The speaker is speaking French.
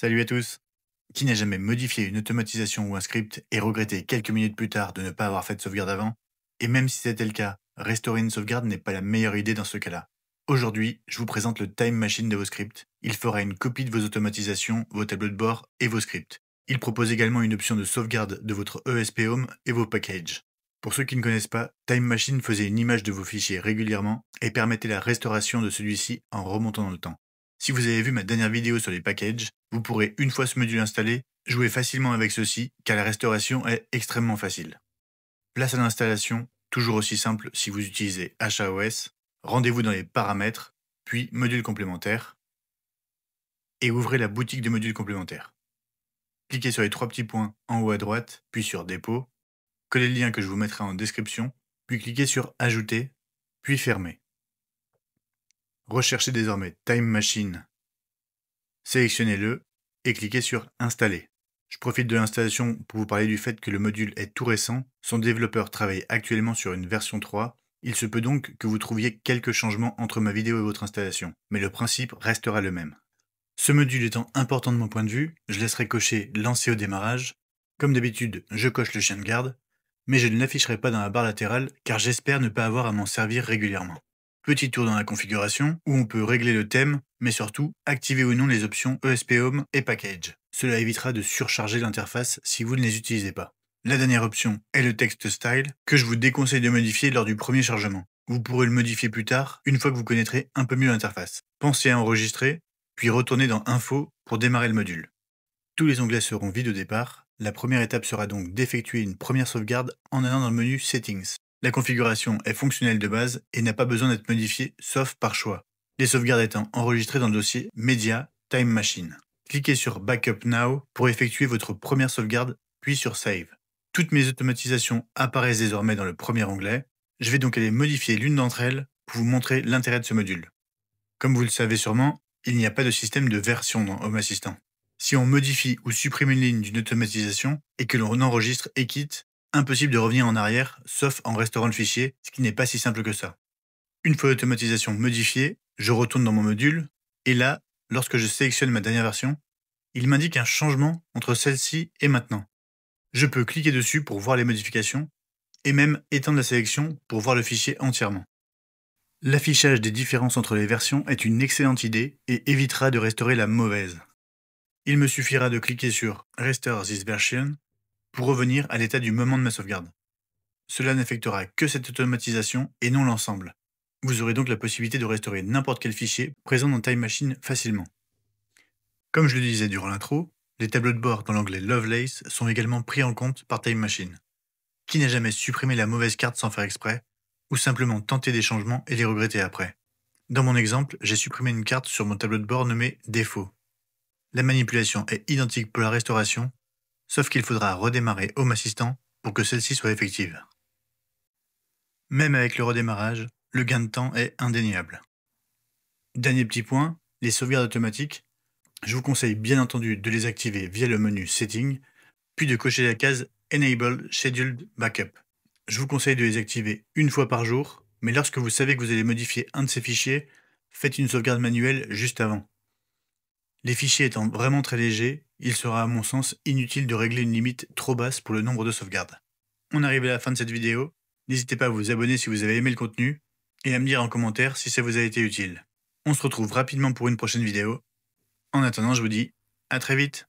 Salut à tous Qui n'a jamais modifié une automatisation ou un script et regretté quelques minutes plus tard de ne pas avoir fait de sauvegarde avant Et même si c'était le cas, restaurer une sauvegarde n'est pas la meilleure idée dans ce cas-là. Aujourd'hui, je vous présente le Time Machine de vos scripts. Il fera une copie de vos automatisations, vos tableaux de bord et vos scripts. Il propose également une option de sauvegarde de votre ESP Home et vos packages. Pour ceux qui ne connaissent pas, Time Machine faisait une image de vos fichiers régulièrement et permettait la restauration de celui-ci en remontant dans le temps. Si vous avez vu ma dernière vidéo sur les packages, vous pourrez, une fois ce module installé, jouer facilement avec ceci car la restauration est extrêmement facile. Place à l'installation, toujours aussi simple si vous utilisez HAOS, rendez-vous dans les paramètres, puis modules complémentaires, et ouvrez la boutique de modules complémentaires. Cliquez sur les trois petits points en haut à droite, puis sur dépôt, collez le lien que je vous mettrai en description, puis cliquez sur ajouter, puis fermer. Recherchez désormais Time Machine. Sélectionnez-le et cliquez sur Installer. Je profite de l'installation pour vous parler du fait que le module est tout récent, son développeur travaille actuellement sur une version 3, il se peut donc que vous trouviez quelques changements entre ma vidéo et votre installation, mais le principe restera le même. Ce module étant important de mon point de vue, je laisserai cocher Lancer au démarrage. Comme d'habitude, je coche le chien de garde, mais je ne l'afficherai pas dans la barre latérale car j'espère ne pas avoir à m'en servir régulièrement. Petit tour dans la configuration où on peut régler le thème, mais surtout activer ou non les options ESP Home et Package. Cela évitera de surcharger l'interface si vous ne les utilisez pas. La dernière option est le texte style que je vous déconseille de modifier lors du premier chargement. Vous pourrez le modifier plus tard une fois que vous connaîtrez un peu mieux l'interface. Pensez à enregistrer, puis retournez dans Info pour démarrer le module. Tous les onglets seront vides au départ. La première étape sera donc d'effectuer une première sauvegarde en allant dans le menu Settings. La configuration est fonctionnelle de base et n'a pas besoin d'être modifiée sauf par choix, les sauvegardes étant enregistrées dans le dossier Media Time Machine. Cliquez sur Backup Now pour effectuer votre première sauvegarde, puis sur Save. Toutes mes automatisations apparaissent désormais dans le premier onglet. Je vais donc aller modifier l'une d'entre elles pour vous montrer l'intérêt de ce module. Comme vous le savez sûrement, il n'y a pas de système de version dans Home Assistant. Si on modifie ou supprime une ligne d'une automatisation et que l'on enregistre et quitte, impossible de revenir en arrière, sauf en restaurant le fichier, ce qui n'est pas si simple que ça. Une fois l'automatisation modifiée, je retourne dans mon module, et là, lorsque je sélectionne ma dernière version, il m'indique un changement entre celle-ci et maintenant. Je peux cliquer dessus pour voir les modifications, et même étendre la sélection pour voir le fichier entièrement. L'affichage des différences entre les versions est une excellente idée et évitera de restaurer la mauvaise. Il me suffira de cliquer sur Restore this version pour revenir à l'état du moment de ma sauvegarde. Cela n'affectera que cette automatisation et non l'ensemble. Vous aurez donc la possibilité de restaurer n'importe quel fichier présent dans Time Machine facilement. Comme je le disais durant l'intro, les tableaux de bord dans l'anglais Lovelace sont également pris en compte par Time Machine. Qui n'a jamais supprimé la mauvaise carte sans faire exprès, ou simplement tenté des changements et les regretter après Dans mon exemple, j'ai supprimé une carte sur mon tableau de bord nommé Défaut. La manipulation est identique pour la restauration sauf qu'il faudra redémarrer Home Assistant pour que celle-ci soit effective. Même avec le redémarrage, le gain de temps est indéniable. Dernier petit point, les sauvegardes automatiques. Je vous conseille bien entendu de les activer via le menu Settings, puis de cocher la case Enable Scheduled Backup. Je vous conseille de les activer une fois par jour, mais lorsque vous savez que vous allez modifier un de ces fichiers, faites une sauvegarde manuelle juste avant. Les fichiers étant vraiment très légers, il sera à mon sens inutile de régler une limite trop basse pour le nombre de sauvegardes. On arrive à la fin de cette vidéo, n'hésitez pas à vous abonner si vous avez aimé le contenu, et à me dire en commentaire si ça vous a été utile. On se retrouve rapidement pour une prochaine vidéo. En attendant, je vous dis à très vite